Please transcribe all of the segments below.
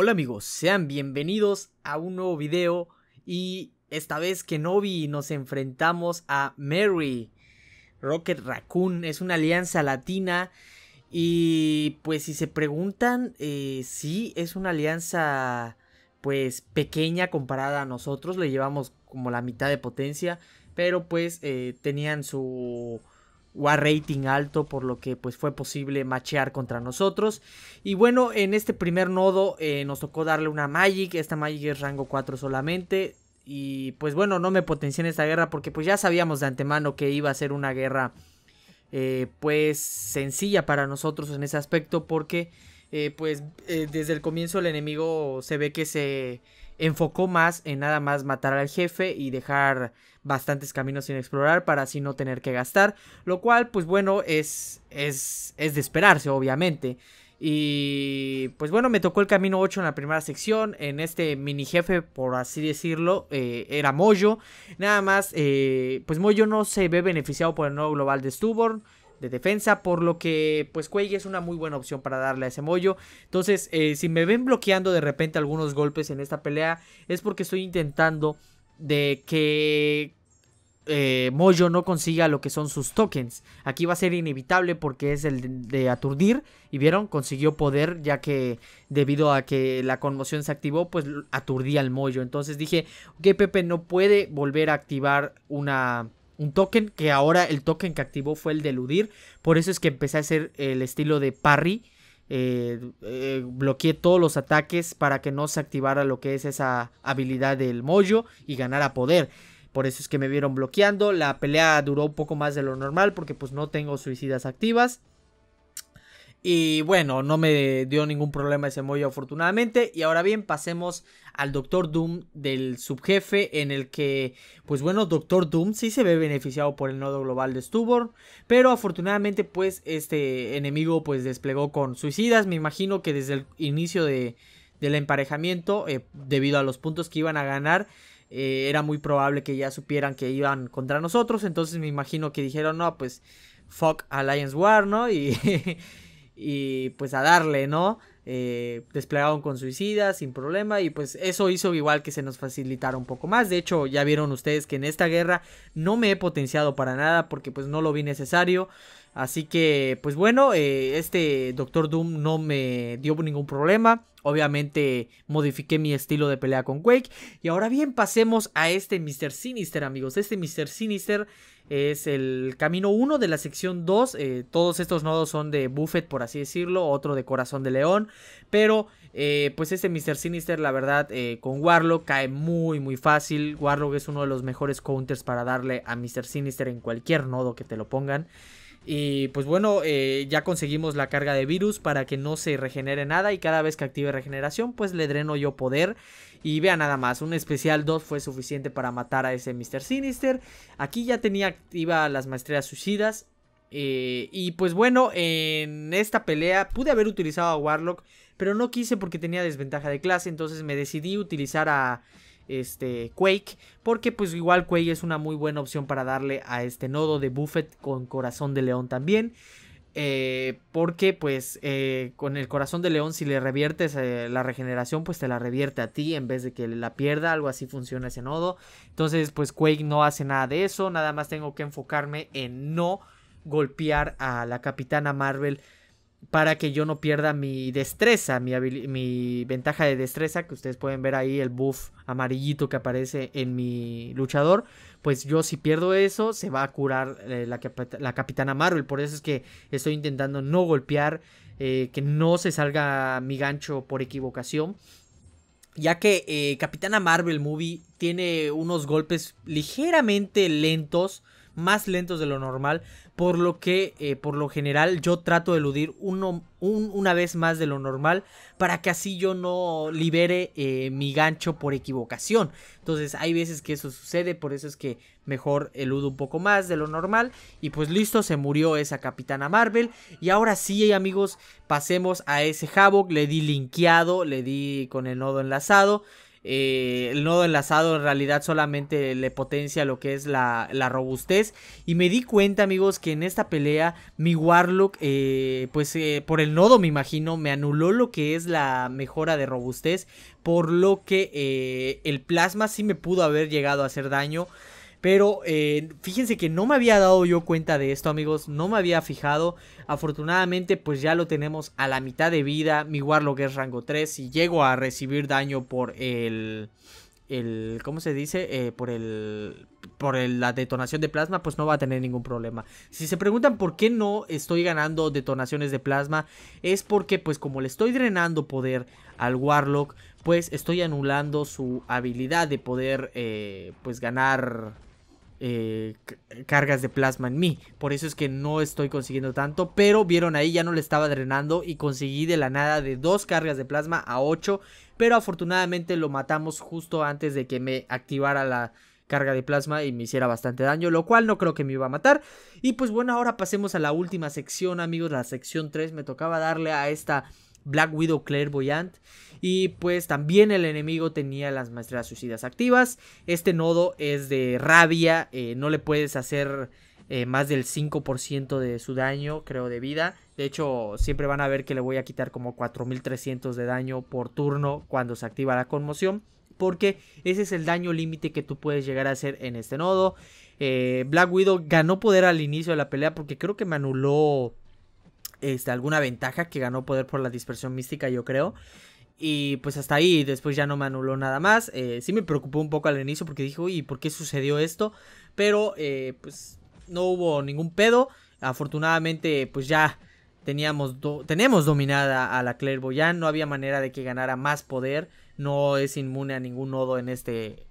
Hola amigos, sean bienvenidos a un nuevo video y esta vez Kenobi nos enfrentamos a Mary. Rocket Raccoon es una alianza latina y pues si se preguntan, si eh, sí, es una alianza pues pequeña comparada a nosotros, le llevamos como la mitad de potencia, pero pues eh, tenían su War rating alto, por lo que pues fue posible machear contra nosotros. Y bueno, en este primer nodo eh, nos tocó darle una Magic, esta Magic es rango 4 solamente. Y pues bueno, no me potencié en esta guerra porque pues ya sabíamos de antemano que iba a ser una guerra eh, pues sencilla para nosotros en ese aspecto porque eh, pues desde el comienzo el enemigo se ve que se enfocó más en nada más matar al jefe y dejar bastantes caminos sin explorar para así no tener que gastar, lo cual pues bueno es, es, es de esperarse obviamente. Y pues bueno, me tocó el camino 8 en la primera sección. En este mini jefe, por así decirlo, eh, era Moyo. Nada más, eh, pues Moyo no se ve beneficiado por el nuevo global de Stuborn de defensa, por lo que pues Quake es una muy buena opción para darle a ese mollo. Entonces, eh, si me ven bloqueando de repente algunos golpes en esta pelea, es porque estoy intentando de que eh, no consiga lo que son sus tokens. Aquí va a ser inevitable porque es el de, aturdir. Y vieron, consiguió poder ya que debido a que la conmoción se activó, pues aturdía al Moyo. Entonces dije, que Pepe no puede volver a activar una un token que ahora el token que activó fue el de eludir. Por eso es que empecé a hacer el estilo de parry. Eh, eh, bloqueé todos los ataques para que no se activara lo que es esa habilidad del mollo y ganara poder. Por eso es que me vieron bloqueando. La pelea duró un poco más de lo normal porque pues no tengo suicidas activas. Y bueno, no me dio ningún problema ese mollo afortunadamente. Y ahora bien, pasemos al Doctor Doom del subjefe en el que, pues bueno, Doctor Doom sí se ve beneficiado por el nodo global de Stuborn. pero afortunadamente pues este enemigo pues desplegó con suicidas, me imagino que desde el inicio de, del emparejamiento, eh, debido a los puntos que iban a ganar, eh, era muy probable que ya supieran que iban contra nosotros, entonces me imagino que dijeron, no, pues fuck Alliance War, ¿no? Y, y pues a darle, ¿no? Eh, desplegaron con suicidas sin problema y pues eso hizo igual que se nos facilitara un poco más. De hecho, ya vieron ustedes que en esta guerra no me he potenciado para nada porque pues no lo vi necesario. Así que, pues bueno, eh, este Doctor Doom no me dio ningún problema. Obviamente modifiqué mi estilo de pelea con Quake. Y ahora bien, pasemos a este Mr. Sinister, amigos. Este Mr. Sinister es el camino 1 de la sección 2. Eh, todos estos nodos son de Buffet, por así decirlo. Otro de Corazón de León. Pero, eh, pues este Mr. Sinister, la verdad, con Warlock cae muy, muy fácil. Warlock es uno de los mejores counters para darle a Mr. Sinister en cualquier nodo que te lo pongan. Y pues bueno, eh, ya conseguimos la carga de virus para que no se regenere nada y cada vez que active regeneración pues le dreno yo poder. Y vea nada más, un especial 2 fue suficiente para matar a ese Mr. Sinister. Aquí ya tenía activa las maestrías suicidas. Eh, y pues bueno, en esta pelea pude haber utilizado a Warlock, pero no quise porque tenía desventaja de clase, entonces me decidí utilizar a este Quake, porque pues igual Quake es una muy buena opción para darle a este nodo de Buffet con corazón de león también. Eh, porque pues eh, con el corazón de león si le reviertes eh, la regeneración pues te la revierte a ti en vez de que la pierda, algo así funciona ese nodo. Entonces pues Quake no hace nada de eso, nada más tengo que enfocarme en no golpear a la capitana Marvel para que yo no pierda mi destreza, mi, ventaja de destreza, que ustedes pueden ver ahí el buff amarillito que aparece en mi luchador, pues yo si pierdo eso se va a curar eh, la, capitana Marvel, por eso es que estoy intentando no golpear, eh, que no se salga mi gancho por equivocación. Ya que eh, Capitana Marvel Movie tiene unos golpes ligeramente lentos, más lentos de lo normal, por lo que eh, por lo general yo trato de eludir uno, una vez más de lo normal para que así yo no libere eh, mi gancho por equivocación. Entonces hay veces que eso sucede, por eso es que mejor eludo un poco más de lo normal y pues listo, se murió esa capitana Marvel y ahora sí amigos, pasemos a ese Havoc, le di linkeado, le di con el nodo enlazado. Eh, el nodo enlazado en realidad solamente le potencia lo que es la, robustez. Y me di cuenta, amigos, que en esta pelea mi Warlock, eh, pues eh, por el nodo me imagino, me anuló lo que es la mejora de robustez. Por lo que el plasma sí me pudo haber llegado a hacer daño. Pero eh, fíjense que no me había dado yo cuenta de esto, amigos. No me había fijado. Afortunadamente, pues ya lo tenemos a la mitad de vida. Mi Warlock es rango 3. Si llego a recibir daño por el... el ¿Cómo se dice? Eh, por el... Por la detonación de plasma, pues no va a tener ningún problema. Si se preguntan por qué no estoy ganando detonaciones de plasma, es porque pues como le estoy drenando poder al Warlock, pues estoy anulando su habilidad de poder eh, pues ganar eh, cargas de plasma en mí. Por eso es que no estoy consiguiendo tanto. Pero vieron ahí, ya no le estaba drenando. Y conseguí de la nada de dos cargas de plasma a 8. Pero afortunadamente lo matamos justo antes de que me activara la carga de plasma y me hiciera bastante daño, lo cual no creo que me iba a matar. Y pues bueno, ahora pasemos a la última sección, amigos, la sección 3. Me tocaba darle a esta Black Widow Clairvoyant. Y pues también el enemigo tenía las maestras suicidas activas. Este nodo es de rabia, eh, no le puedes hacer eh, más del 5% de su daño, creo, de vida. De hecho, siempre van a ver que le voy a quitar como 4300 de daño por turno cuando se activa la conmoción. Porque ese es el daño límite que tú puedes llegar a hacer en este nodo. Eh, Black Widow ganó poder al inicio de la pelea porque creo que me anuló este, alguna ventaja que ganó poder por la dispersión mística, yo creo. Y pues hasta ahí, después ya no me anuló nada más. Si eh, sí me preocupó un poco al inicio porque dije, uy, ¿por qué sucedió esto? Pero eh, pues no hubo ningún pedo. Afortunadamente pues ya teníamos tenemos dominada a la ya No había manera de que ganara más poder. No es inmune a ningún nodo en este...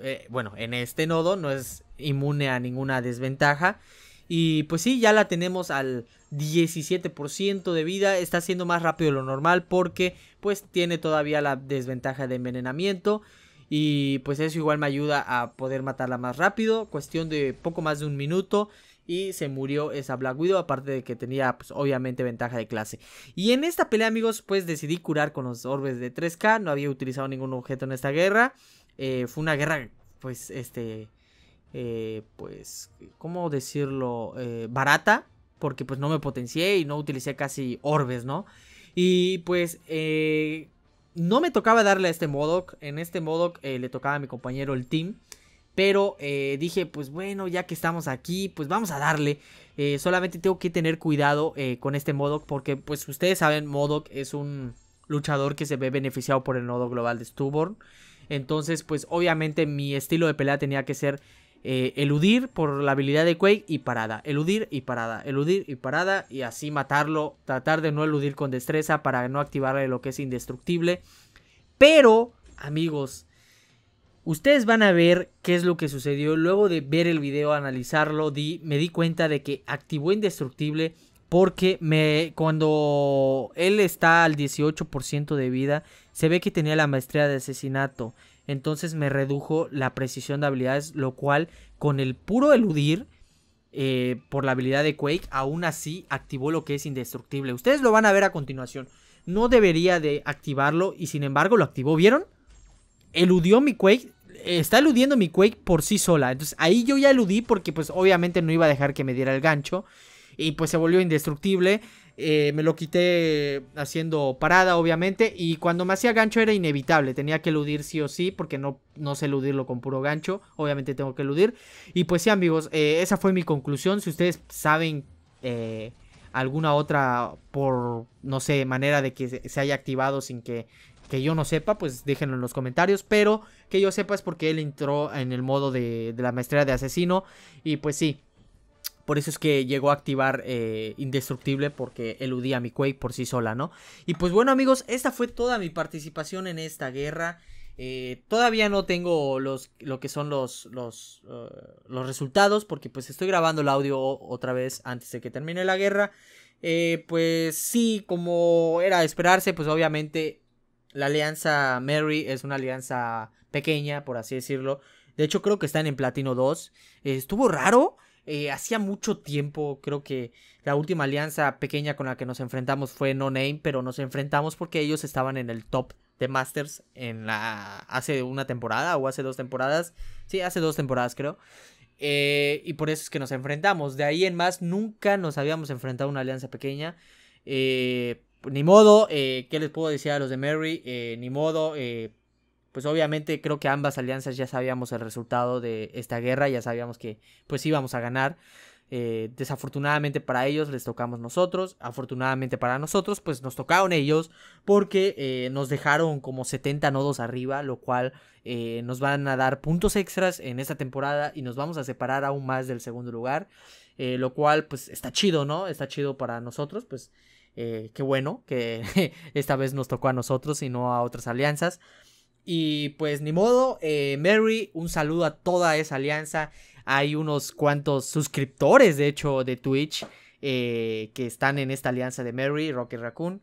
Eh, bueno, en este nodo no es inmune a ninguna desventaja. Y pues sí, ya la tenemos al 17% de vida. Está siendo más rápido de lo normal porque pues tiene todavía la desventaja de envenenamiento. Y pues eso igual me ayuda a poder matarla más rápido. Cuestión de poco más de un minuto. Y se murió esa Black Widow. Aparte de que tenía pues obviamente ventaja de clase. Y en esta pelea amigos pues decidí curar con los orbes de 3K. No había utilizado ningún objeto en esta guerra. Eh, fue una guerra pues este eh, pues, ¿cómo decirlo? Eh, barata, porque pues no me potencié y no utilicé casi orbes, ¿no? Y pues, eh, no me tocaba darle a este Modoc, en este Modoc le tocaba a mi compañero el team. Pero dije, pues bueno, ya que estamos aquí, pues vamos a darle. solamente tengo que tener cuidado con este Modoc. Porque, pues ustedes saben, Modoc es un luchador que se ve beneficiado por el nodo global de Stubborn Entonces, pues obviamente mi estilo de pelea tenía que ser eh, eludir por la habilidad de Quake y parada, eludir y parada, eludir y parada y así matarlo, tratar de no eludir con destreza para no activarle lo que es indestructible. Pero, amigos, ustedes van a ver qué es lo que sucedió. Luego de ver el video, analizarlo, di, me di cuenta de que activó indestructible porque me, cuando él está al 18% de vida, se ve que tenía la maestría de asesinato entonces me redujo la precisión de habilidades, lo cual con el puro eludir eh, por la habilidad de Quake, aún así activó lo que es indestructible. Ustedes lo van a ver a continuación. No debería de activarlo y sin embargo lo activó, ¿vieron? Eludió mi Quake, está eludiendo mi Quake por sí sola. Entonces ahí yo ya eludí porque pues obviamente no iba a dejar que me diera el gancho. Y pues se volvió indestructible. Eh, me lo quité haciendo parada, obviamente. Y cuando me hacía gancho era inevitable. Tenía que eludir sí o sí, porque no, no sé eludirlo con puro gancho. Obviamente tengo que eludir. Y pues sí, amigos, eh, esa fue mi conclusión. Si ustedes saben eh, alguna otra, por, no sé, manera de que se haya activado sin que que yo no sepa, pues déjenlo en los comentarios. Pero que yo sepa es porque él entró en el modo de, de, la maestría de asesino. Y pues sí. Por eso es que llegó a activar eh, indestructible porque eludía a mi Quake por sí sola, ¿no? Y pues bueno amigos, esta fue toda mi participación en esta guerra. Eh, todavía no tengo los, lo que son los, los, eh, resultados porque pues estoy grabando el audio otra vez antes de que termine la guerra. pues sí, como era de esperarse, pues obviamente la alianza Mary es una alianza pequeña, por así decirlo. De hecho creo que están en Platino 2. estuvo raro eh, hacía mucho tiempo, creo que la última alianza pequeña con la que nos enfrentamos fue No Name, pero nos enfrentamos porque ellos estaban en el top de Masters en la hace una temporada o hace dos temporadas. Sí, hace dos temporadas creo. Eh, y por eso es que nos enfrentamos. De ahí en más nunca nos habíamos enfrentado a una alianza pequeña. Eh, ni modo, ¿qué les puedo decir a los de Mary? ni modo, pues obviamente creo que ambas alianzas ya sabíamos el resultado de esta guerra, ya sabíamos que pues íbamos a ganar. Eh, desafortunadamente para ellos les tocamos nosotros, afortunadamente para nosotros pues nos tocaron ellos porque eh, nos dejaron como 70 nodos arriba, lo cual eh, nos van a dar puntos extras en esta temporada y nos vamos a separar aún más del segundo lugar, lo cual pues está chido, ¿no? Está chido para nosotros, pues qué bueno que esta vez nos tocó a nosotros y no a otras alianzas. Y pues ni modo, eh, Mary, un saludo a toda esa alianza. Hay unos cuantos suscriptores, de hecho, de Twitch eh, que están en esta alianza de Mary, Rocky Raccoon.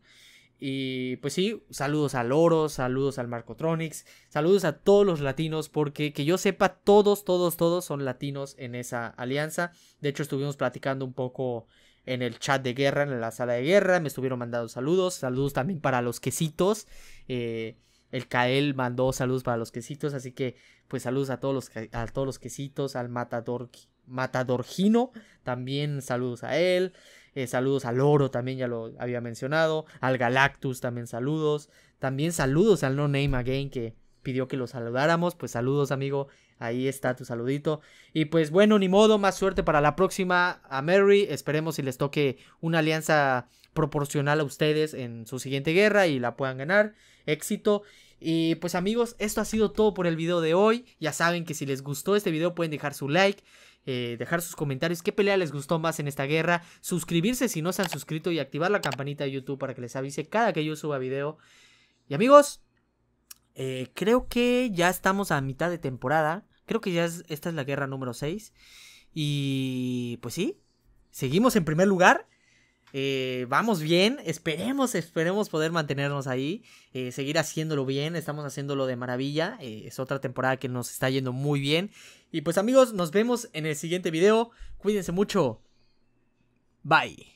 Y pues sí, saludos al Oro, saludos al Marcotronics, saludos a todos los latinos, porque que yo sepa, todos, todos, todos son latinos en esa alianza. De hecho, estuvimos platicando un poco en el chat de guerra, en la sala de guerra, me estuvieron mandando saludos, saludos también para los quesitos. Eh, el Kael mandó saludos para los quesitos, así que pues saludos a todos los, a todos los quesitos, al Matador, Matadorgino, también saludos a él, eh, saludos al Oro también, ya lo había mencionado, al Galactus también saludos, también saludos al No Name Again que pidió que lo saludáramos, pues saludos amigo, Ahí está tu saludito. Y pues bueno, ni modo, más suerte para la próxima a Mary. Esperemos si les toque una alianza proporcional a ustedes en su siguiente guerra y la puedan ganar. Éxito. Y pues amigos, esto ha sido todo por el video de hoy. Ya saben que si les gustó este video pueden dejar su like. Eh, dejar sus comentarios, qué pelea les gustó más en esta guerra, suscribirse si no se han suscrito y activar la campanita de YouTube para que les avise cada que yo suba video. Y amigos, eh, creo que ya estamos a mitad de temporada. Creo que ya esta es la guerra número 6. Y pues sí, seguimos en primer lugar. Eh, vamos bien, esperemos, esperemos poder mantenernos ahí, eh, seguir haciéndolo bien, estamos haciéndolo de maravilla, es otra temporada que nos está yendo muy bien. Y pues amigos, nos vemos en el siguiente video, cuídense mucho, bye.